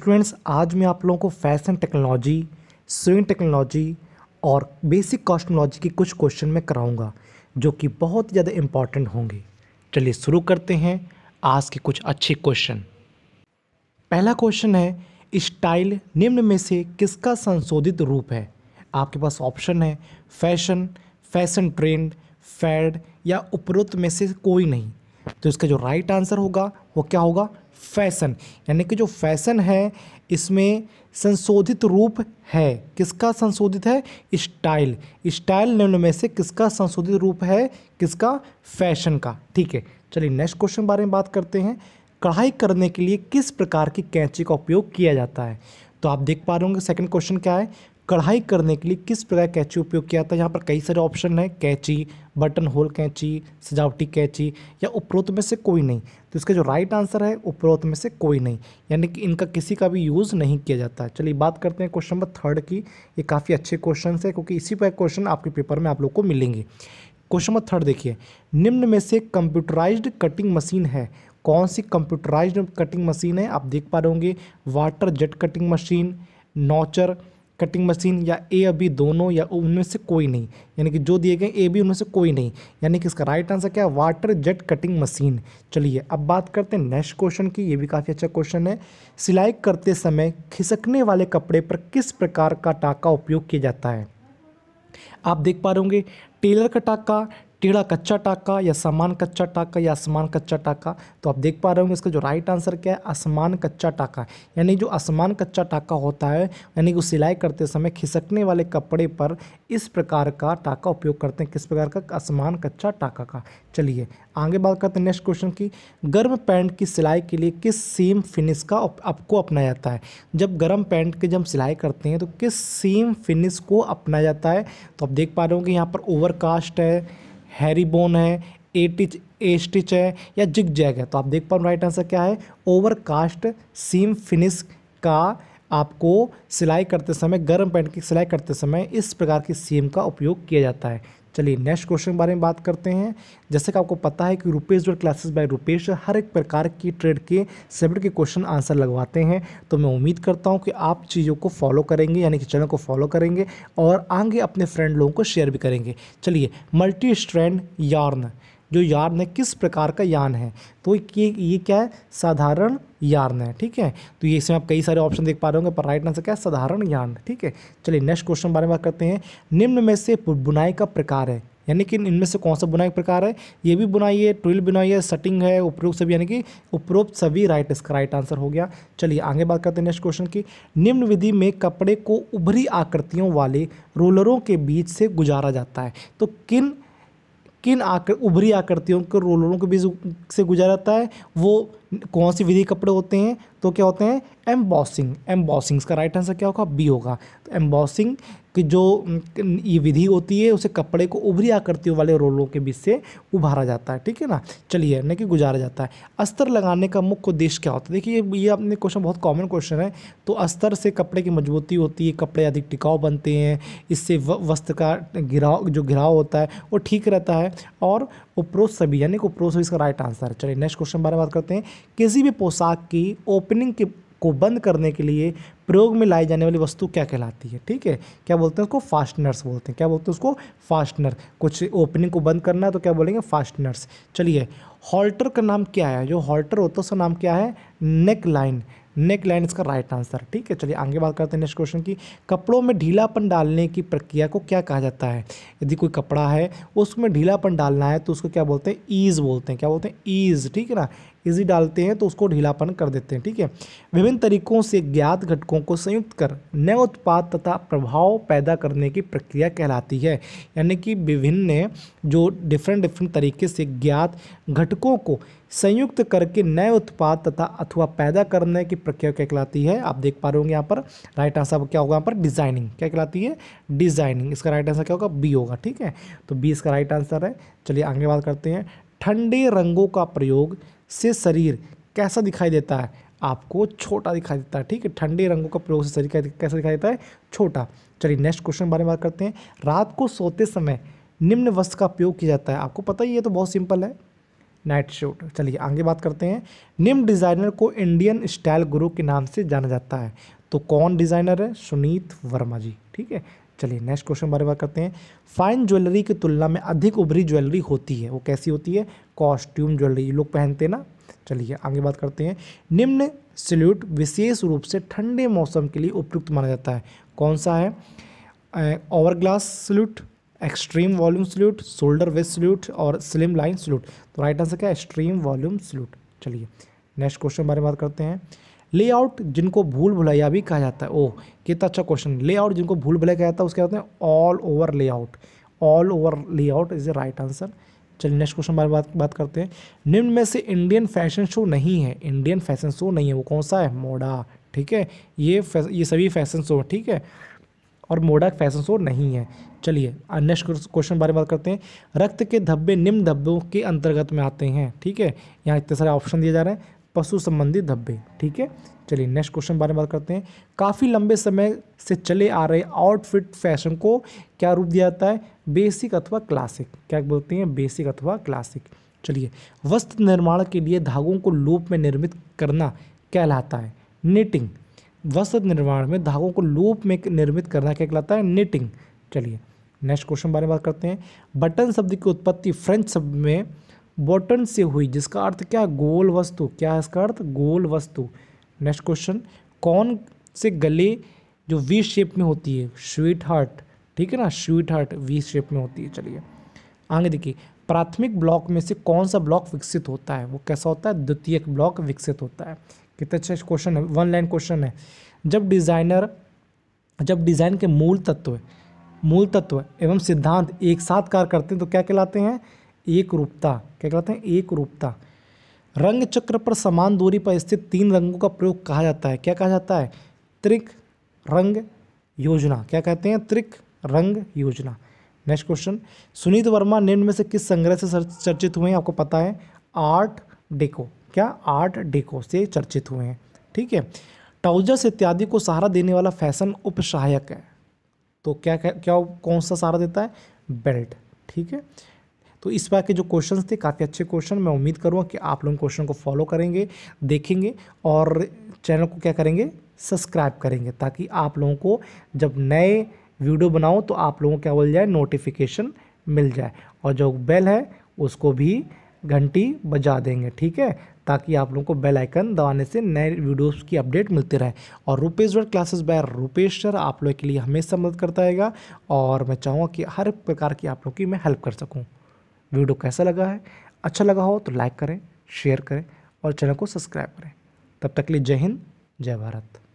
students आज मैं आप लोगों को फैशन टेक्नोलॉजी स्विंग टेक्नोलॉजी और बेसिक कॉस्टमोलॉजी के कुछ क्वेश्चन मैं कराऊंगा जो कि बहुत ज़्यादा इम्पॉर्टेंट होंगे चलिए शुरू करते हैं आज के कुछ अच्छे क्वेश्चन पहला क्वेश्चन है स्टाइल निम्न में से किसका संशोधित रूप है आपके पास ऑप्शन है फैशन फैशन ट्रेंड फैड या उपरोक्त में से कोई नहीं तो इसका जो राइट आंसर होगा वो क्या होगा फैशन यानी कि जो फैशन है इसमें संशोधित रूप है किसका संशोधित है स्टाइल स्टाइल निम्न में से किसका संशोधित रूप है किसका फैशन का ठीक है चलिए नेक्स्ट क्वेश्चन बारे में बात करते हैं कढ़ाई करने के लिए किस प्रकार की कैंची का उपयोग किया जाता है तो आप देख पा रहे होंगे सेकंड क्वेश्चन क्या है कढ़ाई करने के लिए किस प्रकार कैंची उपयोग किया जाता है यहाँ पर कई सारे ऑप्शन हैं कैंची बटन होल कैंची सजावटी कैंची या उपरोक्त में से कोई नहीं तो इसका जो राइट आंसर है उपरोक्त में से कोई नहीं यानी कि इनका किसी का भी यूज़ नहीं किया जाता है चलिए बात करते हैं क्वेश्चन नंबर थर्ड की ये काफ़ी अच्छे क्वेश्चन है क्योंकि इसी पर क्वेश्चन आपके पेपर में आप लोग को मिलेंगे क्वेश्चन नंबर थर्ड देखिए निम्न में से कंप्यूटराइज्ड कटिंग मशीन है कौन सी कंप्यूटराइज्ड कटिंग मशीन है आप देख पा रहे होंगे water jet cutting machine notcher cutting machine या ए अभी बी दोनों या उनमें से कोई नहीं यानी कि जो दिए गए ए बी उनमें से कोई नहीं यानी कि इसका राइट आंसर क्या है वाटर जेट कटिंग मशीन चलिए अब बात करते हैं नेक्स्ट क्वेश्चन की ये भी काफ़ी अच्छा क्वेश्चन है सिलाई करते समय खिसकने वाले कपड़े पर किस प्रकार का टाका उपयोग किया जाता है आप देख पा रहे होंगे टेलर का टाका टीढ़ा कच्चा टाका या समान कच्चा टाका या असमान कच्चा टाका तो आप देख पा रहे होंगे इसका जो राइट आंसर क्या है असमान कच्चा टाका यानी जो असमान कच्चा टाका होता है यानी कि सिलाई करते समय खिसकने वाले कपड़े पर इस प्रकार का टाका उपयोग करते हैं किस प्रकार का असमान कच्चा टाका का चलिए आगे बात करते हैं नेक्स्ट क्वेश्चन की गर्म पैंट की सिलाई के लिए किस सेम फिनिश का आपको अपनाया जाता है जब गर्म पैंट की जब सिलाई करते हैं तो किस सेम फिनिश को अपनाया जाता है तो आप देख पा रहे होंगे यहाँ पर ओवरकास्ट है हैरीबोन है एटिच एस्टिच है या जिग जैग है तो आप देख पाओ राइट आंसर क्या है ओवरकास्ट सीम फिनिश का आपको सिलाई करते समय गर्म पैंट की सिलाई करते समय इस प्रकार की सीम का उपयोग किया जाता है चलिए नेक्स्ट क्वेश्चन के बारे में बात करते हैं जैसे कि आपको पता है कि रुपेश जो क्लासेस बाय रुपेश हर एक प्रकार की ट्रेड के सब्जेक्ट के क्वेश्चन आंसर लगवाते हैं तो मैं उम्मीद करता हूं कि आप चीज़ों को फॉलो करेंगे यानी कि चैनल को फॉलो करेंगे और आगे अपने फ्रेंड लोगों को शेयर भी करेंगे चलिए मल्टी स्ट्रैंड यार्न जो यार्न है किस प्रकार का यान है तो ये ये क्या है साधारण यार्न है ठीक है तो ये इसमें आप कई सारे ऑप्शन देख पा रहे होंगे पर राइट आंसर क्या है साधारण यार्न ठीक है चलिए नेक्स्ट क्वेश्चन बारे में बात करते हैं निम्न में से बुनाई का प्रकार है यानी कि इनमें से कौन सा बुनाई प्रकार है ये भी बुनाई है ट्रिल बुनाई है सटिंग है उपरोक्त सभी यानी कि उपरोक्त सभी राइट इसका राइट आंसर हो गया चलिए आगे बात करते हैं नेक्स्ट क्वेश्चन की निम्न विधि में कपड़े को उभरी आकृतियों वाले रोलरों के बीच से गुजारा जाता है तो किन किन आकर उभरी आकृतियों के रोलरों के बीच से गुजर जाता है वो कौन सी विधि कपड़े होते हैं तो क्या होते हैं एम्बॉसिंग एम्बॉसिंग इसका राइट आंसर क्या होगा बी होगा तो एम्बॉसिंग की जो ये विधि होती है उसे कपड़े को उभरी आकृतियों वाले रोलों के बीच से उभारा जाता है ठीक है ना चलिए यानी कि गुजारा जाता है अस्तर लगाने का मुख्य उद्देश्य क्या होता है देखिए ये अपने क्वेश्चन बहुत कॉमन क्वेश्चन है तो अस्तर से कपड़े की मजबूती होती है कपड़े अधिक टिकाऊ बनते हैं इससे वस्त्र का घिराव जो घिराव होता है वो ठीक रहता है और उपरोक्त सभी यानी कि उपरोक्त सभी इसका राइट आंसर है चलिए नेक्स्ट क्वेश्चन बारे में बात करते हैं किसी भी पोशाक की ओपनिंग के को बंद करने के लिए प्रयोग में लाई जाने वाली वस्तु क्या कहलाती है ठीक है क्या बोलते हैं उसको फास्टनर्स बोलते हैं क्या बोलते हैं उसको फास्टनर कुछ ओपनिंग को बंद करना है तो क्या बोलेंगे फास्टनर्स चलिए हॉल्टर का नाम क्या है जो हॉल्टर होता है उसका नाम क्या है नेक लाइन नेक लाइन इसका राइट आंसर ठीक है चलिए आगे बात करते हैं नेक्स्ट क्वेश्चन की कपड़ों में ढीलापन डालने की प्रक्रिया को क्या कहा जाता है यदि कोई कपड़ा है उसमें ढीलापन डालना है तो उसको क्या बोलते हैं ईज़ बोलते हैं क्या बोलते हैं ईज़ ठीक है ना इजी डालते हैं तो उसको ढीलापन कर देते हैं ठीक है विभिन्न तरीकों से ज्ञात घटकों को संयुक्त कर नए उत्पाद तथा प्रभाव पैदा करने की प्रक्रिया कहलाती है यानी कि विभिन्न जो डिफरेंट डिफरेंट तरीके से ज्ञात घटकों को संयुक्त करके नए उत्पाद तथा अथवा पैदा करने की प्रक्रिया क्या कहलाती है आप देख पा रहे होंगे यहाँ पर राइट आंसर क्या होगा यहाँ पर डिजाइनिंग क्या कहलाती है डिजाइनिंग इसका राइट आंसर क्या होगा बी होगा ठीक है तो बी इसका राइट आंसर है चलिए आगे बात करते हैं ठंडे रंगों का प्रयोग से शरीर कैसा दिखाई देता है आपको छोटा दिखाई देता है ठीक है ठंडे रंगों का प्रयोग से शरीर कैसा दिखाई देता है छोटा चलिए नेक्स्ट क्वेश्चन बारे में बात करते हैं रात को सोते समय निम्न वस्त्र का प्रयोग किया जाता है आपको पता ही है तो बहुत सिंपल है नाइट शूट चलिए आगे बात करते हैं निम्न डिज़ाइनर को इंडियन स्टाइल गुरु के नाम से जाना जाता है तो कौन डिज़ाइनर है सुनीत वर्मा जी ठीक है चलिए नेक्स्ट क्वेश्चन बारे बात करते हैं फाइन ज्वेलरी की तुलना में अधिक उभरी ज्वेलरी होती है वो कैसी होती है कॉस्ट्यूम ज्वेलरी लोग पहनते ना चलिए आगे बात करते हैं निम्न सल्यूट विशेष रूप से ठंडे मौसम के लिए उपयुक्त माना जाता है कौन सा है hourglass silhouette extreme volume silhouette shoulder waist silhouette और स्लिम लाइन सल्यूट तो राइट आंसर क्या है एक्सट्रीम वॉल्यूम सल्यूट चलिए नेक्स्ट क्वेश्चन बारे में बात करते हैं लेआउट जिनको भूल भुलैया भी कहा जाता है ओह कितना अच्छा क्वेश्चन लेआउट जिनको भूल भुलैया कहा जाता है उसके कहते हैं all over layout all over layout is a right answer चलिए नेक्स्ट क्वेश्चन बारे बात बात करते हैं निम्न में से इंडियन फैशन शो नहीं है इंडियन फैशन शो नहीं है वो कौन सा है मोडा ठीक है ये ये सभी फैशन शो ठीक है और मोडा फैशन शो नहीं है चलिए नेक्स्ट क्वेश्चन बारे में बात करते हैं रक्त के धब्बे निम्न धब्बों के अंतर्गत में आते हैं ठीक है यहाँ इतने सारे ऑप्शन दिए जा रहे हैं पशु संबंधी धब्बे ठीक है चलिए नेक्स्ट क्वेश्चन बारे में बात करते हैं काफ़ी लंबे समय से चले आ रहे आउटफिट फैशन को क्या रूप दिया जाता है बेसिक अथवा क्लासिक क्या बोलते हैं बेसिक अथवा क्लासिक चलिए वस्त्र निर्माण के लिए धागों को लूप में निर्मित करना कहलाता है निटिंग वस्त्र निर्माण में धागों को लूप में निर्मित करना क्या कहलाता है निटिंग चलिए नेक्स्ट क्वेश्चन बारे में बात करते हैं बटन शब्द की उत्पत्ति फ्रेंच शब्द में बॉटन से हुई जिसका अर्थ क्या गोल वस्तु क्या है इसका अर्थ गोल वस्तु नेक्स्ट क्वेश्चन कौन से गले जो वी शेप में होती है स्वीट हार्ट ठीक है ना स्वीट हार्ट वी शेप में होती है चलिए आगे देखिए प्राथमिक ब्लॉक में से कौन सा ब्लॉक विकसित होता है वो कैसा होता है द्वितीयक ब्लॉक विकसित होता है कितने अच्छा क्वेश्चन है वन लाइन क्वेश्चन है जब डिज़ाइनर जब डिज़ाइन के मूल तत्व मूल तत्व एवं सिद्धांत एक साथ कार्य करते हैं तो क्या कहलाते हैं एक रूपता क्या कहते हैं एक रूपता रंग चक्र पर समान दूरी पर स्थित तीन रंगों का प्रयोग कहा जाता है क्या कहा जाता है त्रिक रंग योजना क्या कहते हैं त्रिक रंग योजना नेक्स्ट क्वेश्चन सुनीत वर्मा निम्न में से किस संग्रह से चर्चित हुए हैं आपको पता है आर्ट डेको क्या आर्ट डेको से चर्चित हुए हैं ठीक है ट्राउजर्स इत्यादि को सहारा देने वाला फैशन उपसहायक है तो क्या, क्या कौन सा सहारा देता है बेल्ट ठीक है तो इस बार के जो क्वेश्चन थे काफ़ी अच्छे क्वेश्चन मैं उम्मीद करूँगा कि आप लोग क्वेश्चन को फॉलो करेंगे देखेंगे और चैनल को क्या करेंगे सब्सक्राइब करेंगे ताकि आप लोगों को जब नए वीडियो बनाओ तो आप लोगों को क्या बोल जाए नोटिफिकेशन मिल जाए और जो बेल है उसको भी घंटी बजा देंगे ठीक है ताकि आप लोगों को बेल आइकन दबाने से नए वीडियोस की अपडेट मिलते रहे और Rupesh word classes by Rupesh sir आप लोगों के लिए हमेशा मदद करता रहेगा और मैं चाहूँगा कि हर प्रकार की आप लोगों की मैं हेल्प कर सकूँ वीडियो कैसा लगा है अच्छा लगा हो तो लाइक करें शेयर करें और चैनल को सब्सक्राइब करें तब तक के लिए जय हिंद जय भारत